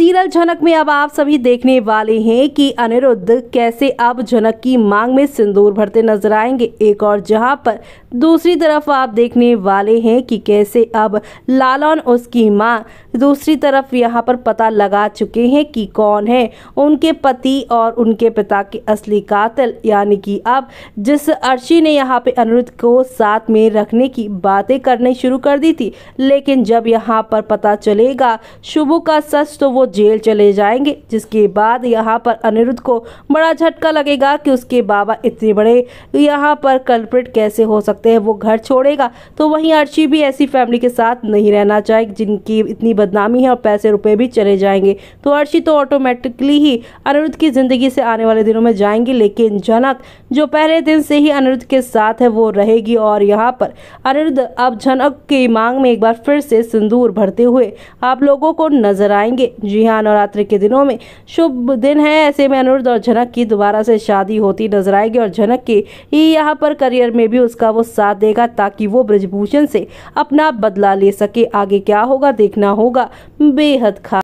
serial झनक में अब आप सभी देखने वाले हैं कि अनिरुद्ध कैसे अब झनक की मांग में सिंदूर भरते नजर आएंगे एक और जहां पर दूसरी तरफ आप देखने वाले हैं कि कैसे अब लालन उसकी माँ दूसरी तरफ यहाँ पर पता लगा चुके हैं कि कौन है उनके पति और उनके पिता के असली कातिल यानी कि अब जिस अर्शी ने यहाँ पे अनिरुद्ध को साथ में रखने की बातें करनी शुरू कर दी थी लेकिन जब यहाँ पर पता चलेगा शुभ का सच तो वो जेल चले जाएंगे जिसके बाद यहाँ पर अनिरुद्ध को बड़ा झटका लगेगा कि उसके बाबा इतने बड़े यहाँ पर कल्प्रिट कैसे हो सकते हैं वो घर छोड़ेगा तो वहीं अर्ची भी ऐसी फैमिली के साथ नहीं रहना चाहेगी जिनकी इतनी बदनामी है और पैसे रुपए भी चले जाएंगे तो अर्शी तो ऑटोमेटिकली ही अनिरुद्ध की ज़िंदगी से आने वाले दिनों में जाएंगी लेकिन झनक जो पहले दिन से ही अनिरुद्ध के साथ है वो रहेगी और यहाँ पर अनिरुद्ध अब झनक की मांग में एक बार फिर से सिंदूर भरते हुए आप लोगों को नजर आएंगे जी जी हाँ नवरात्रि के दिनों में शुभ दिन है ऐसे में अनुरुद्ध और झनक की दोबारा से शादी होती नजर आएगी और झनक के ही यहाँ पर करियर में भी उसका वो साथ देगा ताकि वो ब्रजभूषण से अपना बदला ले सके आगे क्या होगा देखना होगा बेहद खास